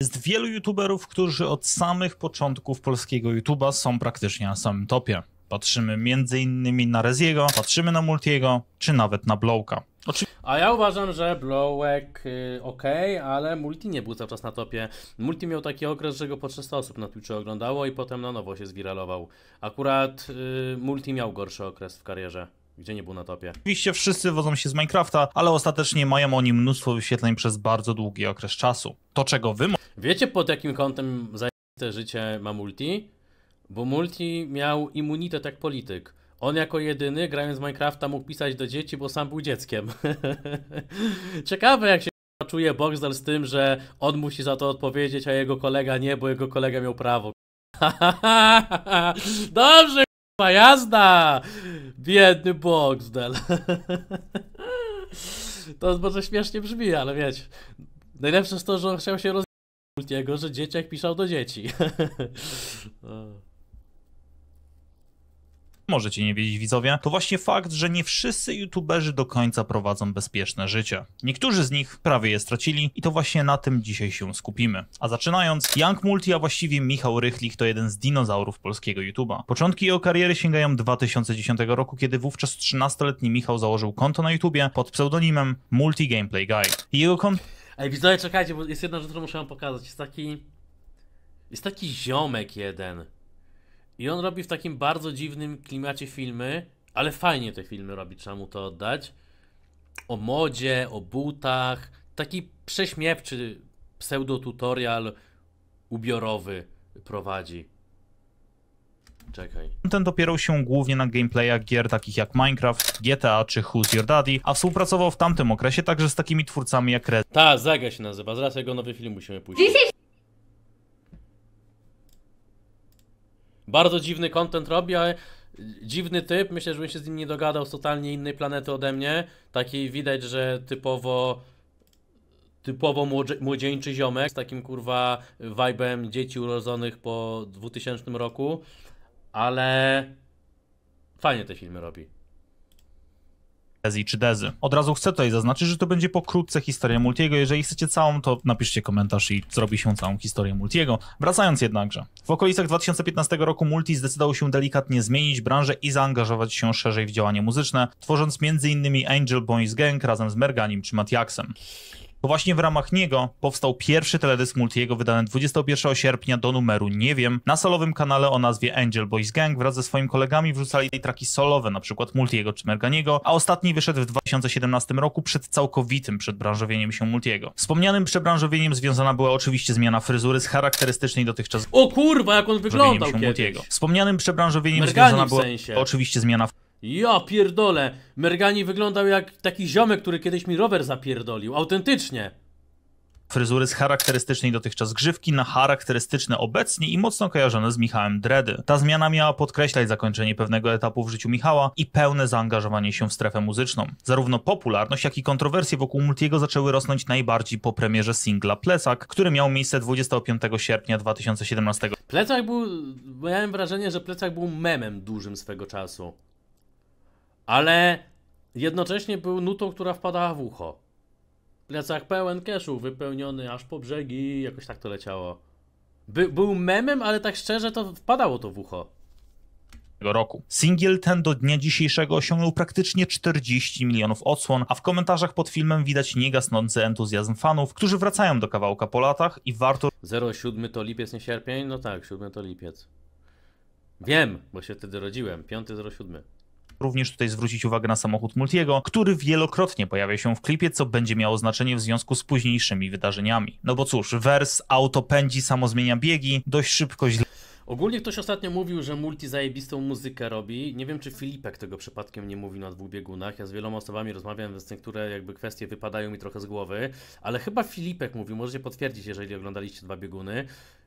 Jest wielu youtuberów, którzy od samych początków polskiego YouTuba są praktycznie na samym topie. Patrzymy m.in. na Reziego, patrzymy na Multiego, czy nawet na Blowka. Oczy... A ja uważam, że Blowek yy, ok, ale Multi nie był cały czas na topie. Multi miał taki okres, że go po 300 osób na Twitchu oglądało i potem na nowo się zwiralował. Akurat yy, Multi miał gorszy okres w karierze. Gdzie nie był na topie? Oczywiście wszyscy wodzą się z Minecrafta, ale ostatecznie mają oni mnóstwo wyświetleń przez bardzo długi okres czasu. To czego wy... Wiecie pod jakim kątem zajęte życie ma Multi? Bo Multi miał immunitet jak polityk. On jako jedyny, grając Minecrafta, mógł pisać do dzieci, bo sam był dzieckiem. Ciekawe jak się czuje Boxdel z tym, że on musi za to odpowiedzieć, a jego kolega nie, bo jego kolega miał prawo. Dobrze, Kurwa jazda! Biedny Boxdel. to może śmiesznie brzmi, ale wiecie. Najlepsze jest to, że on chciał się rozwijać, że dzieciak pisał do dzieci. No możecie nie wiedzieć widzowie, to właśnie fakt, że nie wszyscy youtuberzy do końca prowadzą bezpieczne życie. Niektórzy z nich prawie je stracili i to właśnie na tym dzisiaj się skupimy. A zaczynając, Young Multi, a właściwie Michał Rychlik to jeden z dinozaurów polskiego YouTube'a. Początki jego kariery sięgają 2010 roku, kiedy wówczas 13-letni Michał założył konto na YouTubie pod pseudonimem Multi Gameplay Guy. I jego konto... Ej, widzowie, czekajcie, bo jest jedna rzecz, którą muszę wam pokazać. Jest taki... Jest taki ziomek jeden i on robi w takim bardzo dziwnym klimacie filmy, ale fajnie te filmy robi, trzeba mu to oddać. O modzie, o butach, taki prześmiewczy pseudo-tutorial ubiorowy prowadzi. Czekaj. Content opierał się głównie na gameplayach gier takich jak Minecraft, GTA czy Who's Your Daddy, a współpracował w tamtym okresie także z takimi twórcami jak Red. Ta, Zaga się nazywa, zaraz jego nowy film musimy pójść. Bardzo dziwny content robi, ale dziwny typ, myślę, że bym się z nim nie dogadał z totalnie innej planety ode mnie. Taki widać, że typowo typowo młodzieńczy ziomek z takim kurwa vibem dzieci urodzonych po 2000 roku, ale fajnie te filmy robi czy dezy. Od razu chcę tutaj zaznaczyć, że to będzie pokrótce historia Multiego. Jeżeli chcecie całą, to napiszcie komentarz i zrobi się całą historię Multiego. Wracając jednakże. W okolicach 2015 roku Multi zdecydował się delikatnie zmienić branżę i zaangażować się szerzej w działanie muzyczne, tworząc m.in. Angel Boys Gang razem z Merganim czy Matiaksem. To właśnie w ramach niego powstał pierwszy teledysk Multiego wydany 21 sierpnia do numeru Nie wiem na solowym kanale o nazwie Angel Boys Gang wraz ze swoimi kolegami wrzucali tej traki solowe, na przykład Multiego czy Merganiego, a ostatni wyszedł w 2017 roku przed całkowitym przebranżowieniem się Multiego. Wspomnianym przebranżowieniem związana była oczywiście zmiana fryzury z charakterystycznej dotychczas O kurwa, jak on wyglądał Multiego. Wspomnianym przebranżowieniem Mergani związana była sensie. oczywiście zmiana ja pierdolę! Mergani wyglądał jak taki ziomek, który kiedyś mi rower zapierdolił. Autentycznie! Fryzury z charakterystycznej dotychczas grzywki na charakterystyczne obecnie i mocno kojarzone z Michałem Dredy. Ta zmiana miała podkreślać zakończenie pewnego etapu w życiu Michała i pełne zaangażowanie się w strefę muzyczną. Zarówno popularność, jak i kontrowersje wokół Multiego zaczęły rosnąć najbardziej po premierze singla Plecak, który miał miejsce 25 sierpnia 2017. Plecak był, miałem wrażenie, że Plecak był memem dużym swego czasu ale jednocześnie był nutą, która wpadała w ucho. Plecak pełen keszu, wypełniony aż po brzegi, jakoś tak to leciało. By, był memem, ale tak szczerze to wpadało to w ucho. Roku. Singiel ten do dnia dzisiejszego osiągnął praktycznie 40 milionów odsłon, a w komentarzach pod filmem widać niegasnący entuzjazm fanów, którzy wracają do kawałka po latach i warto... 07 to lipiec, nie sierpień? No tak, 7 to lipiec. Wiem, bo się wtedy rodziłem. 5 07. Również tutaj zwrócić uwagę na samochód Multiego, który wielokrotnie pojawia się w klipie, co będzie miało znaczenie w związku z późniejszymi wydarzeniami. No bo cóż, wers, auto pędzi, samo zmienia biegi, dość szybko źle. Ogólnie ktoś ostatnio mówił, że multi zajebistą muzykę robi. Nie wiem, czy Filipek tego przypadkiem nie mówi na dwóch biegunach. Ja z wieloma osobami rozmawiam, z niektóre jakby kwestie wypadają mi trochę z głowy, ale chyba Filipek mówił, możecie potwierdzić, jeżeli oglądaliście dwa bieguny,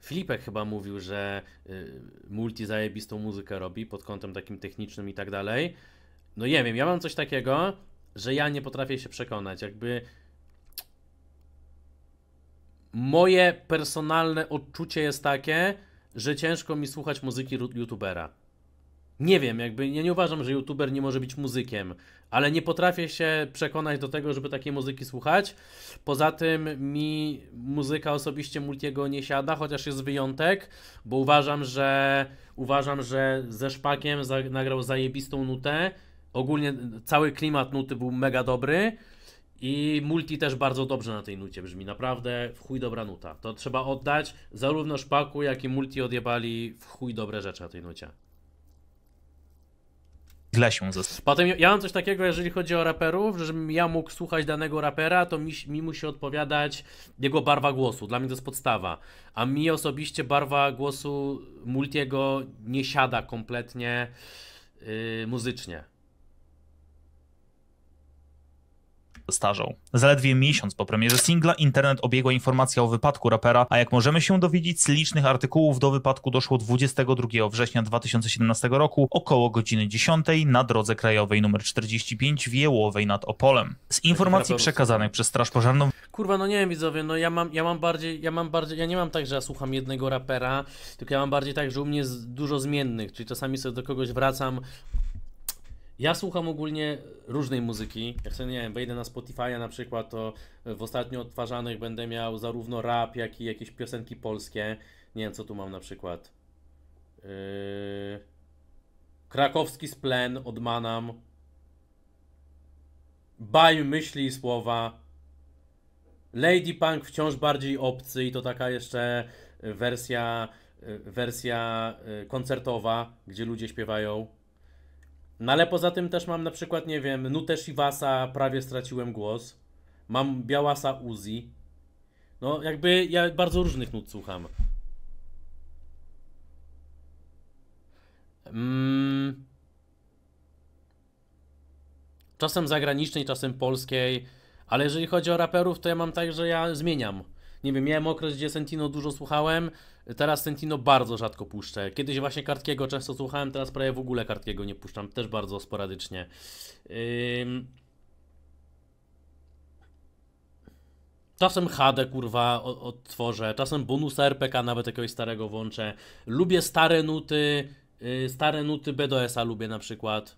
Filipek chyba mówił, że y, multi zajebistą muzykę robi pod kątem takim technicznym i tak dalej. No nie wiem, ja mam coś takiego, że ja nie potrafię się przekonać. Jakby moje personalne odczucie jest takie, że ciężko mi słuchać muzyki youtubera nie wiem, jakby ja nie uważam, że youtuber nie może być muzykiem, ale nie potrafię się przekonać do tego, żeby takiej muzyki słuchać. Poza tym mi muzyka osobiście Multiego nie siada, chociaż jest wyjątek, bo uważam, że uważam, że ze Szpakiem nagrał zajebistą nutę. Ogólnie cały klimat nuty był mega dobry. I multi też bardzo dobrze na tej nucie brzmi. Naprawdę w chuj dobra nuta. To trzeba oddać. Zarówno szpaku, jak i multi odjebali w chuj dobre rzeczy na tej nucie źle się zastanawia. Potem ja mam coś takiego, jeżeli chodzi o raperów, że żebym ja mógł słuchać danego rapera, to mi, mi musi odpowiadać jego barwa głosu. Dla mnie to jest podstawa. A mi osobiście barwa głosu Multiego nie siada kompletnie yy, muzycznie. starzał. Zaledwie miesiąc po premierze singla internet obiegła informacja o wypadku rapera, a jak możemy się dowiedzieć z licznych artykułów, do wypadku doszło 22 września 2017 roku około godziny 10 na drodze krajowej nr 45 w Jełowej nad Opolem. Z informacji przekazanych przez Straż Pożarną... Kurwa, no nie wiem widzowie, no ja mam, ja mam bardziej, ja mam bardziej, ja nie mam tak, że ja słucham jednego rapera, tylko ja mam bardziej tak, że u mnie jest dużo zmiennych, czyli czasami sobie do kogoś wracam, ja słucham ogólnie różnej muzyki. Jak sobie, nie wiem, wejdę na Spotify'a na przykład, to w ostatnio odtwarzanych będę miał zarówno rap, jak i jakieś piosenki polskie. Nie wiem, co tu mam na przykład. Yy... Krakowski Splen, odmanam. Baj myśli i słowa. Lady Punk wciąż bardziej obcy i to taka jeszcze wersja, wersja yy, koncertowa, gdzie ludzie śpiewają no ale poza tym też mam na przykład, nie wiem, Nutę Shivasa, prawie straciłem głos. Mam Białasa Uzi. No jakby ja bardzo różnych nut słucham. Mm. Czasem zagranicznej, czasem polskiej. Ale jeżeli chodzi o raperów, to ja mam tak, że ja zmieniam. Nie wiem, miałem okres, gdzie Sentino dużo słuchałem, Teraz Sentino bardzo rzadko puszczę. Kiedyś właśnie Kartkiego często słuchałem, teraz prawie w ogóle Kartkiego nie puszczam, też bardzo sporadycznie. Ym... Czasem HD kurwa odtworzę, czasem bonusa RPK nawet jakiegoś starego włączę. Lubię stare nuty, yy, stare nuty BDS-a lubię na przykład.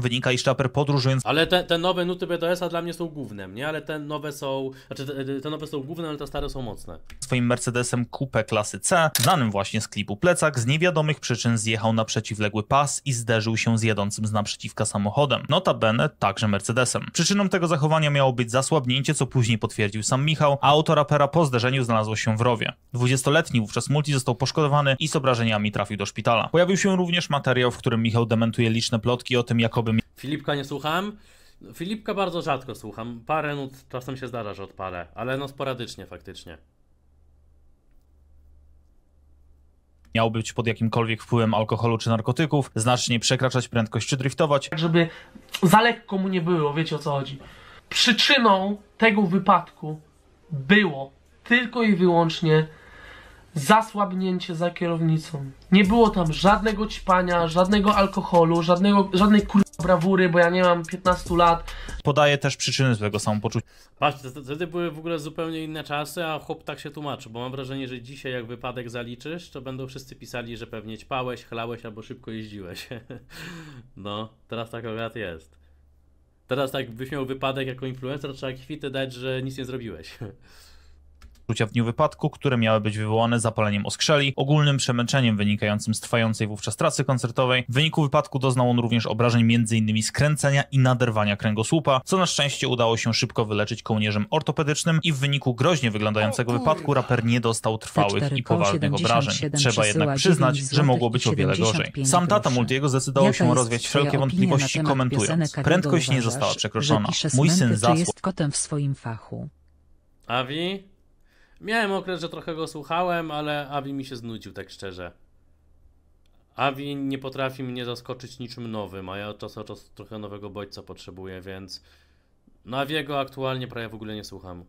wynika, iż raper podróżując... Ale te, te nowe nuty BDS-a dla mnie są głównym, nie? Ale te nowe są... Znaczy, te, te nowe są główne, ale te stare są mocne. Swoim Mercedesem kupę klasy C, znanym właśnie z klipu plecak, z niewiadomych przyczyn zjechał na przeciwległy pas i zderzył się z jadącym z naprzeciwka samochodem. Notabene także Mercedesem. Przyczyną tego zachowania miało być zasłabnięcie, co później potwierdził sam Michał, a auto rapera po zderzeniu znalazło się w rowie. 20-letni wówczas multi został poszkodowany i z obrażeniami trafił do szpitala. Pojawił się również materiał, w którym Michał dementuje liczne plotki o tym, jak Filipka nie słucham. Filipka bardzo rzadko słucham. Parę nut czasem się zdarza, że odpalę, ale no sporadycznie faktycznie. miał być pod jakimkolwiek wpływem alkoholu czy narkotyków, znacznie przekraczać prędkość czy driftować. Tak, żeby za lekko mu nie było, wiecie o co chodzi. Przyczyną tego wypadku było tylko i wyłącznie zasłabnięcie za kierownicą. Nie było tam żadnego ćpania, żadnego alkoholu, żadnego, żadnej kurwa brawury, bo ja nie mam 15 lat. Podaje też przyczyny złego samopoczucia. Patrzcie, wtedy były w ogóle zupełnie inne czasy, a chłop tak się tłumaczy, bo mam wrażenie, że dzisiaj jak wypadek zaliczysz, to będą wszyscy pisali, że pewnie ćpałeś, chlałeś albo szybko jeździłeś. no, teraz tak akurat jest. Teraz tak byś miał wypadek jako influencer, trzeba kwity dać, że nic nie zrobiłeś. w dniu wypadku, które miały być wywołane zapaleniem oskrzeli, ogólnym przemęczeniem wynikającym z trwającej wówczas trasy koncertowej. W wyniku wypadku doznał on również obrażeń m.in. skręcenia i naderwania kręgosłupa, co na szczęście udało się szybko wyleczyć kołnierzem ortopedycznym i w wyniku groźnie wyglądającego wypadku raper nie dostał trwałych i poważnych obrażeń. Trzeba jednak przyznać, że mogło być o wiele gorzej. Sam tata Multiego zdecydował się rozwiać wszelkie wątpliwości komentując. Prędkość nie została przekroczona. Mój syn zasłał. kotem w swoim fachu. Avi? Miałem okres, że trochę go słuchałem, ale Avi mi się znudził, tak szczerze. Avi nie potrafi mnie zaskoczyć niczym nowym, a ja od czasu do czasu trochę nowego bodźca potrzebuję, więc... No Aviego aktualnie prawie w ogóle nie słucham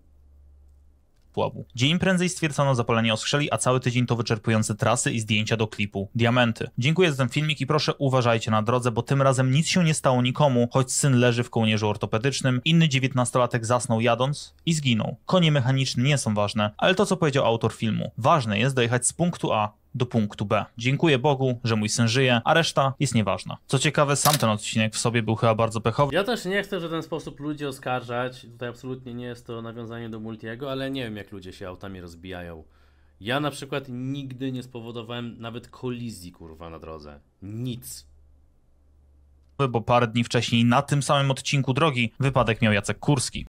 pułapu. Dzień prędzej stwierdzono zapalenie oskrzeli, a cały tydzień to wyczerpujące trasy i zdjęcia do klipu. Diamenty. Dziękuję za ten filmik i proszę uważajcie na drodze, bo tym razem nic się nie stało nikomu, choć syn leży w kołnierzu ortopedycznym, inny dziewiętnastolatek zasnął jadąc i zginął. Konie mechaniczne nie są ważne, ale to co powiedział autor filmu. Ważne jest dojechać z punktu A do punktu B. Dziękuję Bogu, że mój syn żyje, a reszta jest nieważna. Co ciekawe, sam ten odcinek w sobie był chyba bardzo pechowy. Ja też nie chcę w ten sposób ludzi oskarżać. Tutaj absolutnie nie jest to nawiązanie do Multiego, ale nie wiem, jak ludzie się autami rozbijają. Ja na przykład nigdy nie spowodowałem nawet kolizji, kurwa, na drodze. Nic bo parę dni wcześniej na tym samym odcinku drogi wypadek miał Jacek Kurski.